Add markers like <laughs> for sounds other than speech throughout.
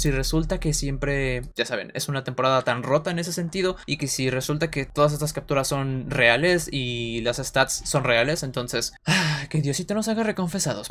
Si resulta que siempre, ya saben, es una temporada tan rota en ese sentido y que si resulta que todas estas capturas son reales y las stats son reales, entonces ah, que Diosito nos haga reconfesados.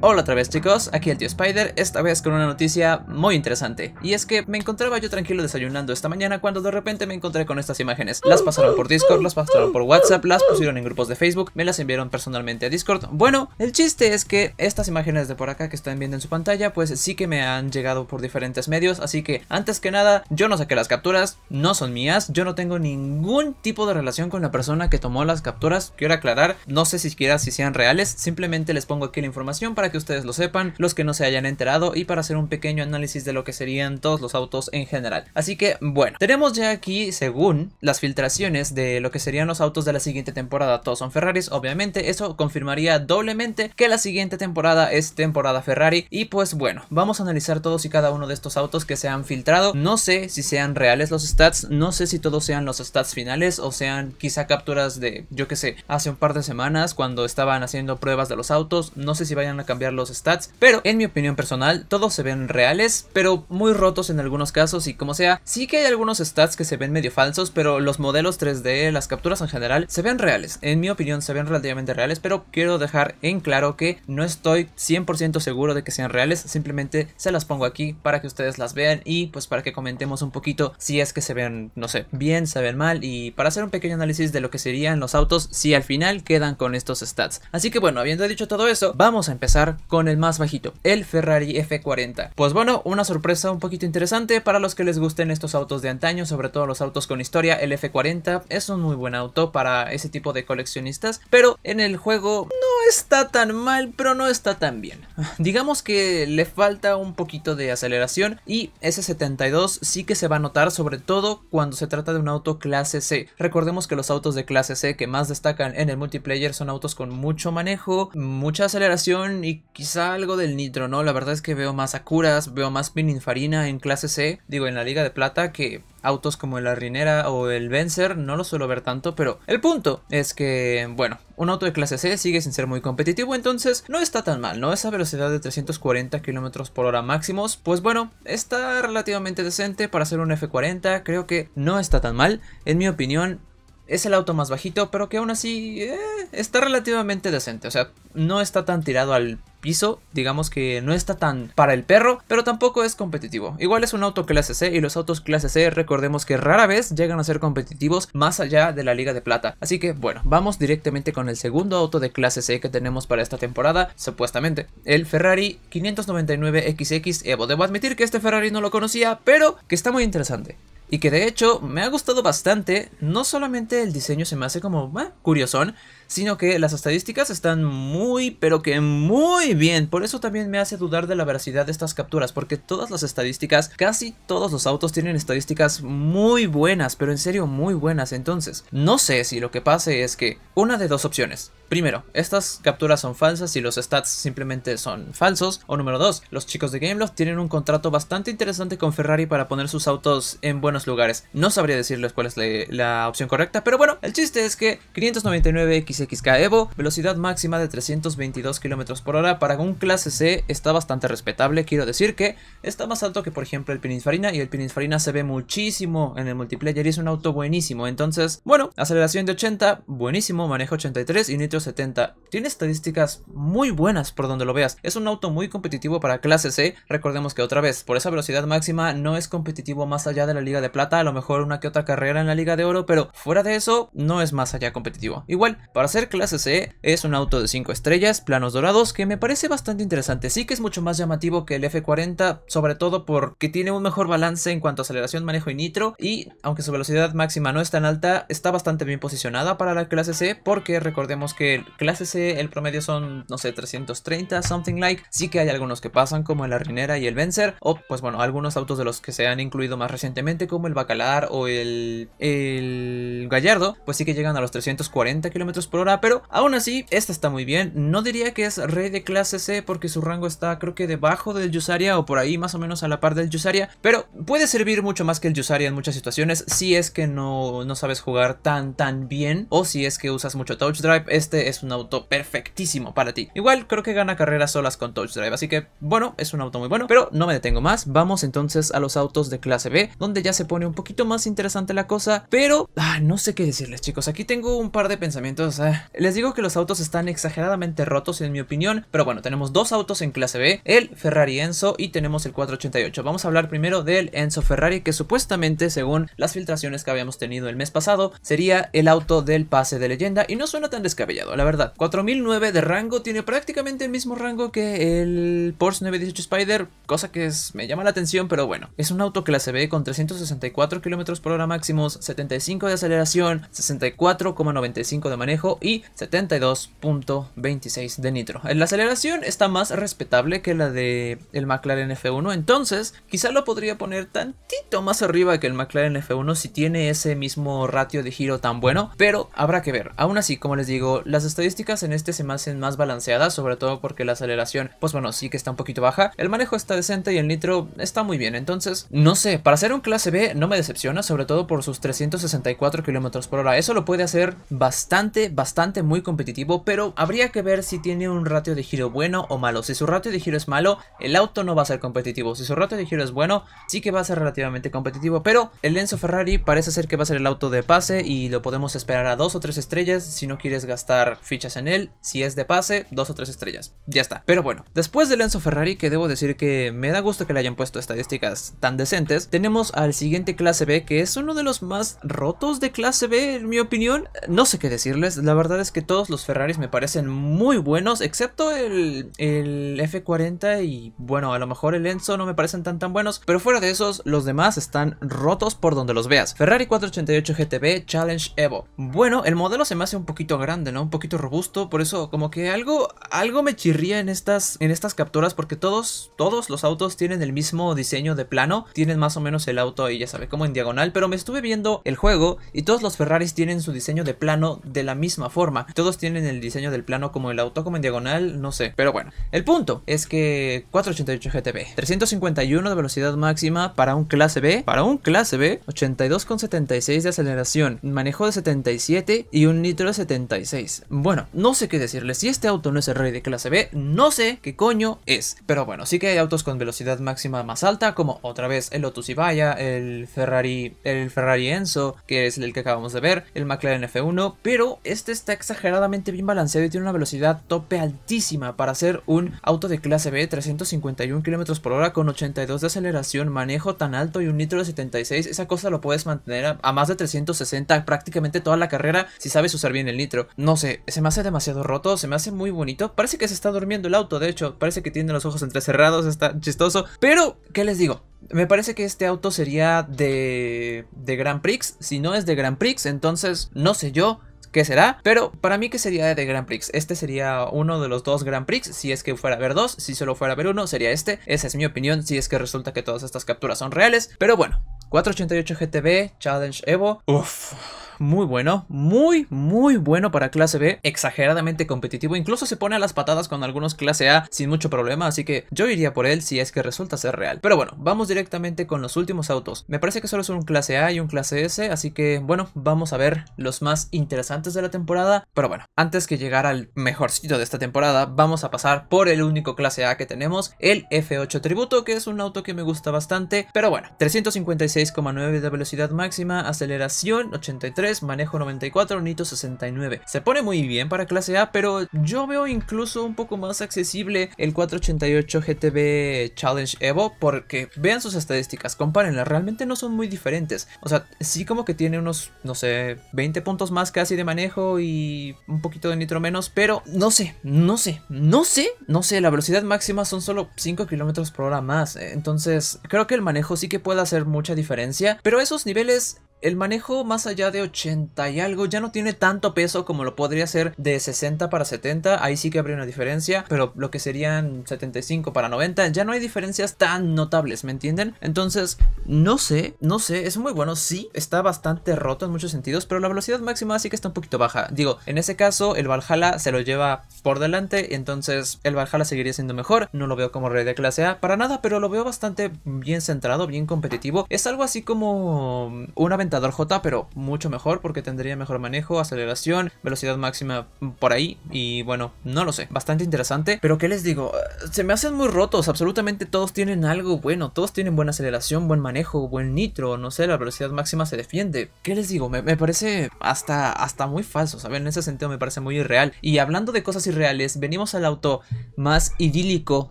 Hola otra vez chicos, aquí el tío Spider, esta vez con una noticia muy interesante Y es que me encontraba yo tranquilo desayunando esta mañana cuando de repente me encontré con estas imágenes Las pasaron por Discord, las pasaron por WhatsApp, las pusieron en grupos de Facebook, me las enviaron personalmente a Discord Bueno, el chiste es que estas imágenes de por acá que están viendo en su pantalla pues sí que me han llegado por diferentes medios Así que antes que nada, yo no saqué las capturas, no son mías, yo no tengo ningún tipo de relación con la persona que tomó las capturas Quiero aclarar, no sé siquiera si sean reales, simplemente les pongo aquí la información para que ustedes lo sepan, los que no se hayan enterado y para hacer un pequeño análisis de lo que serían todos los autos en general. Así que bueno, tenemos ya aquí, según las filtraciones de lo que serían los autos de la siguiente temporada, todos son Ferraris, obviamente eso confirmaría doblemente que la siguiente temporada es temporada Ferrari y pues bueno, vamos a analizar todos y cada uno de estos autos que se han filtrado. No sé si sean reales los stats, no sé si todos sean los stats finales o sean quizá capturas de, yo que sé, hace un par de semanas cuando estaban haciendo pruebas de los autos, no sé si vayan a cambiar los stats, pero en mi opinión personal todos se ven reales, pero muy rotos en algunos casos y como sea, sí que hay algunos stats que se ven medio falsos, pero los modelos 3D, las capturas en general, se ven reales. En mi opinión se ven relativamente reales, pero quiero dejar en claro que no estoy 100% seguro de que sean reales, simplemente se las pongo aquí para que ustedes las vean y pues para que comentemos un poquito si es que se ven, no sé, bien, se ven mal y para hacer un pequeño análisis de lo que serían los autos si al final quedan con estos stats. Así que bueno, habiendo dicho todo eso, vamos a empezar con el más bajito, el Ferrari F40. Pues bueno, una sorpresa un poquito interesante para los que les gusten estos autos de antaño, sobre todo los autos con historia. El F40 es un muy buen auto para ese tipo de coleccionistas, pero en el juego no está tan mal, pero no está tan bien. <laughs> Digamos que le falta un poquito de aceleración y ese 72 sí que se va a notar, sobre todo cuando se trata de un auto clase C. Recordemos que los autos de clase C que más destacan en el multiplayer son autos con mucho manejo, mucha aceleración y quizá algo del nitro, ¿no? La verdad es que veo más Acuras, veo más Pininfarina en clase C, digo en la Liga de Plata, que autos como el Arrinera o el Vencer, no lo suelo ver tanto, pero el punto es que, bueno, un auto de clase C sigue sin ser muy competitivo, entonces no está tan mal, ¿no? Esa velocidad de 340 km por hora máximos, pues bueno, está relativamente decente para ser un F40, creo que no está tan mal, en mi opinión, es el auto más bajito, pero que aún así eh, está relativamente decente. O sea, no está tan tirado al piso, digamos que no está tan para el perro, pero tampoco es competitivo. Igual es un auto clase C y los autos clase C recordemos que rara vez llegan a ser competitivos más allá de la Liga de Plata. Así que bueno, vamos directamente con el segundo auto de clase C que tenemos para esta temporada, supuestamente. El Ferrari 599XX Evo. Debo admitir que este Ferrari no lo conocía, pero que está muy interesante y que de hecho me ha gustado bastante, no solamente el diseño se me hace como eh, curiosón, sino que las estadísticas están muy, pero que muy bien. Por eso también me hace dudar de la veracidad de estas capturas, porque todas las estadísticas, casi todos los autos tienen estadísticas muy buenas, pero en serio muy buenas. Entonces, no sé si lo que pase es que una de dos opciones. Primero, estas capturas son falsas y los stats simplemente son falsos. O número dos, los chicos de Gameloft tienen un contrato bastante interesante con Ferrari para poner sus autos en buenos lugares. No sabría decirles cuál es la opción correcta, pero bueno, el chiste es que 599X XK Evo, velocidad máxima de 322 km por hora para un clase C está bastante respetable, quiero decir que está más alto que por ejemplo el Pininfarina y el Pininfarina se ve muchísimo en el multiplayer y es un auto buenísimo, entonces bueno, aceleración de 80, buenísimo, manejo 83 y nitro 70, tiene estadísticas muy buenas por donde lo veas, es un auto muy competitivo para clase C, recordemos que otra vez, por esa velocidad máxima no es competitivo más allá de la Liga de Plata, a lo mejor una que otra carrera en la Liga de Oro, pero fuera de eso no es más allá competitivo, igual para hacer clase C e es un auto de 5 estrellas, planos dorados, que me parece bastante interesante. Sí que es mucho más llamativo que el F40, sobre todo porque tiene un mejor balance en cuanto a aceleración, manejo y nitro, y aunque su velocidad máxima no es tan alta, está bastante bien posicionada para la clase C, porque recordemos que el clase C, el promedio son, no sé, 330, something like. Sí que hay algunos que pasan, como el Arrinera y el Vencer, o pues bueno, algunos autos de los que se han incluido más recientemente, como el Bacalar o el, el Gallardo, pues sí que llegan a los 340 kilómetros por pero aún así, esta está muy bien. No diría que es rey de clase C porque su rango está creo que debajo del Yusaria o por ahí más o menos a la par del Yusaria, pero puede servir mucho más que el Yusaria en muchas situaciones si es que no, sabes jugar tan tan bien o si es que usas mucho Touch Drive, este es un auto perfectísimo para ti. Igual creo que gana carreras solas con Touch Drive, así que bueno, es un auto muy bueno, pero no me detengo más. Vamos entonces a los autos de clase B, donde ya se pone un poquito más interesante la cosa, pero ah, no sé qué decirles chicos, aquí tengo un par de pensamientos les digo que los autos están exageradamente rotos en mi opinión, pero bueno, tenemos dos autos en clase B, el Ferrari Enzo y tenemos el 488. Vamos a hablar primero del Enzo Ferrari que supuestamente, según las filtraciones que habíamos tenido el mes pasado, sería el auto del pase de leyenda y no suena tan descabellado, la verdad. 4009 de rango tiene prácticamente el mismo rango que el Porsche 918 Spider, cosa que me llama la atención, pero bueno, es un auto clase B con 364 km por hora máximos, 75 de aceleración, 64,95 de manejo y 72.26 de nitro. La aceleración está más respetable que la de el McLaren F1, entonces quizá lo podría poner tantito más arriba que el McLaren F1 si tiene ese mismo ratio de giro tan bueno, pero habrá que ver. Aún así, como les digo, las estadísticas en este se me hacen más balanceadas, sobre todo porque la aceleración, pues bueno, sí que está un poquito baja, el manejo está decente y el nitro está muy bien, entonces, no sé, para hacer un clase B no me decepciona, sobre todo por sus 364 kilómetros por hora, eso lo puede hacer bastante, bien bastante muy competitivo, pero habría que ver si tiene un ratio de giro bueno o malo. Si su ratio de giro es malo, el auto no va a ser competitivo. Si su ratio de giro es bueno, sí que va a ser relativamente competitivo, pero el lenzo Ferrari parece ser que va a ser el auto de pase y lo podemos esperar a dos o tres estrellas si no quieres gastar fichas en él. Si es de pase, dos o tres estrellas. Ya está. Pero bueno, después del Enzo Ferrari, que debo decir que me da gusto que le hayan puesto estadísticas tan decentes, tenemos al siguiente clase B, que es uno de los más rotos de clase B, en mi opinión. No sé qué decirles, la verdad es que todos los Ferraris me parecen muy buenos, excepto el, el, F40 y bueno, a lo mejor el Enzo no me parecen tan tan buenos, pero fuera de esos, los demás están rotos por donde los veas. Ferrari 488 GTB Challenge Evo. Bueno, el modelo se me hace un poquito grande, ¿no? Un poquito robusto, por eso como que algo, algo me chirría en estas, en estas capturas porque todos, todos los autos tienen el mismo diseño de plano, tienen más o menos el auto ahí, ya sabe, como en diagonal, pero me estuve viendo el juego y todos los Ferraris tienen su diseño de plano de la misma forma. Todos tienen el diseño del plano como el auto, como en diagonal, no sé. Pero bueno, el punto es que 488 GTB, 351 de velocidad máxima para un clase B, para un clase B, 82 con 76 de aceleración, manejo de 77 y un nitro de 76. Bueno, no sé qué decirle si este auto no es el rey de clase B, no sé qué coño es. Pero bueno, sí que hay autos con velocidad máxima más alta, como otra vez el Lotus Ibaya, el Ferrari, el Ferrari Enzo, que es el que acabamos de ver, el McLaren F1, pero este este está exageradamente bien balanceado y tiene una velocidad tope altísima para hacer un auto de clase B, 351 km por hora con 82 de aceleración, manejo tan alto y un nitro de 76. Esa cosa lo puedes mantener a, más de 360 prácticamente toda la carrera si sabes usar bien el nitro. No sé, se me hace demasiado roto, se me hace muy bonito. Parece que se está durmiendo el auto, de hecho, parece que tiene los ojos entrecerrados, está chistoso. Pero, ¿qué les digo? Me parece que este auto sería de, de Grand Prix. Si no es de Grand Prix, entonces no sé yo qué será, pero para mí ¿Qué sería de Grand Prix. Este sería uno de los dos Grand Prix, si es que fuera a ver dos, si solo fuera a ver uno, sería este. Esa es mi opinión, si es que resulta que todas estas capturas son reales, pero bueno. 488 GTB, Challenge Evo, uff muy bueno, muy, muy bueno para clase B, exageradamente competitivo, incluso se pone a las patadas con algunos clase A sin mucho problema, así que yo iría por él si es que resulta ser real. Pero bueno, vamos directamente con los últimos autos. Me parece que solo son un clase A y un clase S, así que bueno, vamos a ver los más interesantes de la temporada. Pero bueno, antes que llegar al mejorcito de esta temporada, vamos a pasar por el único clase A que tenemos, el F8 Tributo, que es un auto que me gusta bastante, pero bueno, 356,9 de velocidad máxima, aceleración 83, manejo 94, nito 69. Se pone muy bien para clase A, pero yo veo incluso un poco más accesible el 488 GTB Challenge Evo, porque vean sus estadísticas, compárenlas, realmente no son muy diferentes. O sea, sí como que tiene unos, no sé, 20 puntos más casi de manejo y un poquito de nitro menos, pero no sé, no sé, no sé, no sé, la velocidad máxima son solo 5 km por hora más, eh. entonces creo que el manejo sí que puede hacer mucha diferencia, pero esos niveles el manejo más allá de 80 y algo ya no tiene tanto peso como lo podría ser de 60 para 70, ahí sí que habría una diferencia, pero lo que serían 75 para 90, ya no hay diferencias tan notables, ¿me entienden? Entonces, no sé, no sé, es muy bueno, sí, está bastante roto en muchos sentidos, pero la velocidad máxima sí que está un poquito baja. Digo, en ese caso el Valhalla se lo lleva por delante, entonces el Valhalla seguiría siendo mejor, no lo veo como rey de clase A para nada, pero lo veo bastante bien centrado, bien competitivo, es algo así como una ventaja J, pero mucho mejor porque tendría mejor manejo, aceleración, velocidad máxima por ahí y bueno, no lo sé, bastante interesante, pero ¿qué les digo? Se me hacen muy rotos, absolutamente todos tienen algo bueno, todos tienen buena aceleración, buen manejo, buen nitro, no sé, la velocidad máxima se defiende. ¿Qué les digo? Me, parece hasta, hasta muy falso, ¿saben? En ese sentido me parece muy irreal. Y hablando de cosas irreales, venimos al auto más idílico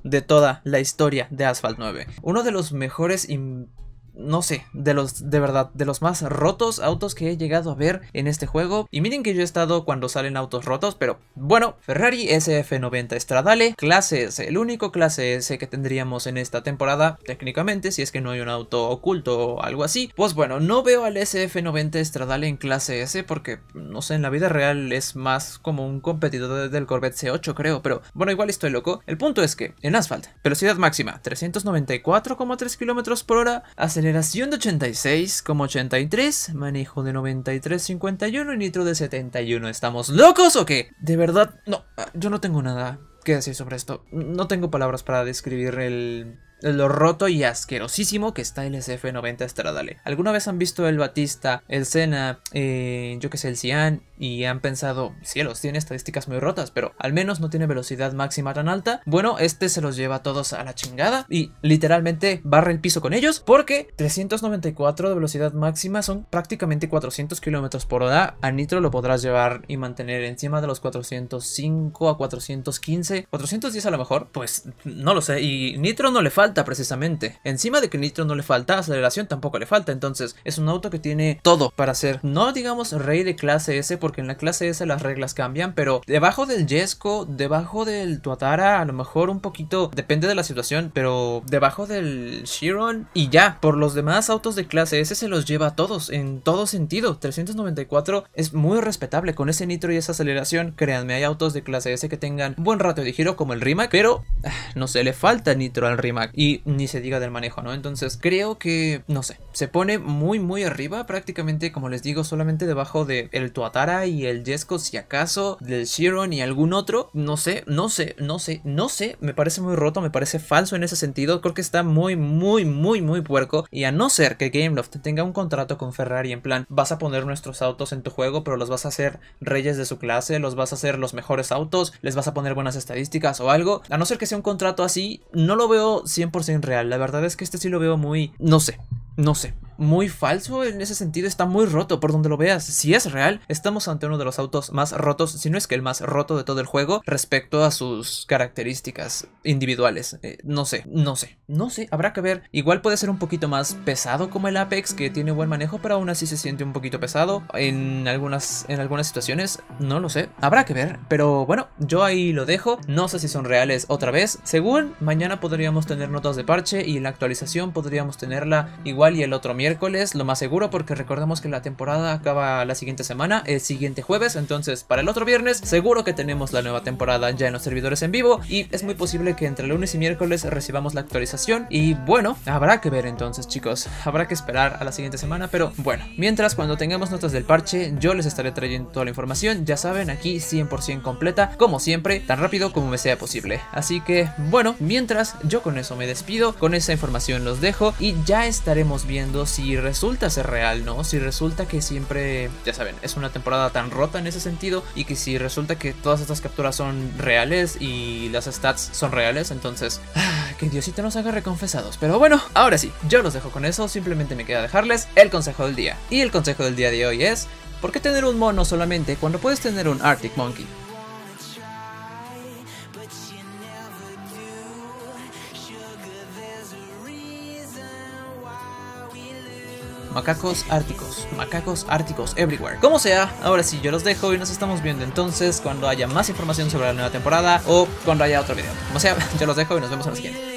de toda la historia de Asphalt 9. Uno de los mejores no sé, de los, de verdad, de los más rotos autos que he llegado a ver en este juego. Y miren que yo he estado cuando salen autos rotos, pero bueno, Ferrari SF90 Stradale, clase S, el único clase S que tendríamos en esta temporada, técnicamente, si es que no hay un auto oculto o algo así. Pues bueno, no veo al SF90 Stradale en clase S porque, no sé, en la vida real es más como un competidor del Corvette C8, creo, pero bueno, igual estoy loco. El punto es que, en asfalto, velocidad máxima, 394,3 km por hora, Generación de 86, 83, manejo de 93, 51 y nitro de 71. ¿Estamos locos o qué? De verdad, no, ah, yo no tengo nada que decir sobre esto. No tengo palabras para describir el lo roto y asquerosísimo que está el SF90 Stradale. ¿Alguna vez han visto el Batista, el Senna, eh, yo que sé, el Cian y han pensado, cielos, tiene estadísticas muy rotas, pero al menos no tiene velocidad máxima tan alta? Bueno, este se los lleva a todos a la chingada y literalmente barra el piso con ellos porque 394 de velocidad máxima son prácticamente 400 kilómetros por hora. A Nitro lo podrás llevar y mantener encima de los 405 a 415, 410 a lo mejor, pues no lo sé. Y Nitro no le falta precisamente. Encima de que nitro no le falta, aceleración tampoco le falta, entonces es un auto que tiene todo para ser, no digamos rey de clase S, porque en la clase S las reglas cambian, pero debajo del Jesco, debajo del Tuatara, a lo mejor un poquito, depende de la situación, pero debajo del Chiron y ya, por los demás autos de clase S se los lleva a todos, en todo sentido, 394 es muy respetable con ese nitro y esa aceleración, créanme, hay autos de clase S que tengan buen ratio de giro como el Rimac, pero ah, no se le falta nitro al Rimac y ni se diga del manejo, ¿no? Entonces creo que, no sé, se pone muy muy arriba, prácticamente como les digo, solamente debajo de el Tuatara y el Jesco si acaso, del Shiron y algún otro, no sé, no sé, no sé, no sé, me parece muy roto, me parece falso en ese sentido, creo que está muy muy muy muy puerco y a no ser que Gameloft tenga un contrato con Ferrari en plan, vas a poner nuestros autos en tu juego, pero los vas a hacer reyes de su clase, los vas a hacer los mejores autos, les vas a poner buenas estadísticas o algo, a no ser que sea un contrato así, no lo veo siempre. Por 100% real. La verdad es que este sí lo veo muy... no sé, no sé muy falso en ese sentido, está muy roto por donde lo veas. Si es real, estamos ante uno de los autos más rotos, si no es que el más roto de todo el juego respecto a sus características individuales. Eh, no sé, no sé, no sé, habrá que ver. Igual puede ser un poquito más pesado como el Apex, que tiene buen manejo, pero aún así se siente un poquito pesado en algunas, en algunas situaciones, no lo sé, habrá que ver. Pero bueno, yo ahí lo dejo, no sé si son reales otra vez. Según, mañana podríamos tener notas de parche y la actualización podríamos tenerla igual y el otro miércoles miércoles, lo más seguro, porque recordamos que la temporada acaba la siguiente semana, el siguiente jueves, entonces para el otro viernes seguro que tenemos la nueva temporada ya en los servidores en vivo y es muy posible que entre lunes y miércoles recibamos la actualización y bueno, habrá que ver entonces chicos, habrá que esperar a la siguiente semana, pero bueno, mientras cuando tengamos notas del parche yo les estaré trayendo toda la información, ya saben, aquí 100% completa, como siempre, tan rápido como me sea posible. Así que bueno, mientras yo con eso me despido, con esa información los dejo y ya estaremos viendo si resulta ser real, ¿no? Si resulta que siempre, ya saben, es una temporada tan rota en ese sentido y que si resulta que todas estas capturas son reales y las stats son reales, entonces ah, que Diosito nos haga reconfesados. Pero bueno, ahora sí, yo los dejo con eso, simplemente me queda dejarles el consejo del día. Y el consejo del día de hoy es, ¿por qué tener un mono solamente cuando puedes tener un Arctic Monkey? Macacos árticos, macacos árticos everywhere. Como sea, ahora sí yo los dejo y nos estamos viendo entonces cuando haya más información sobre la nueva temporada o cuando haya otro video. Como sea, <laughs> yo los dejo y nos vemos en la siguiente.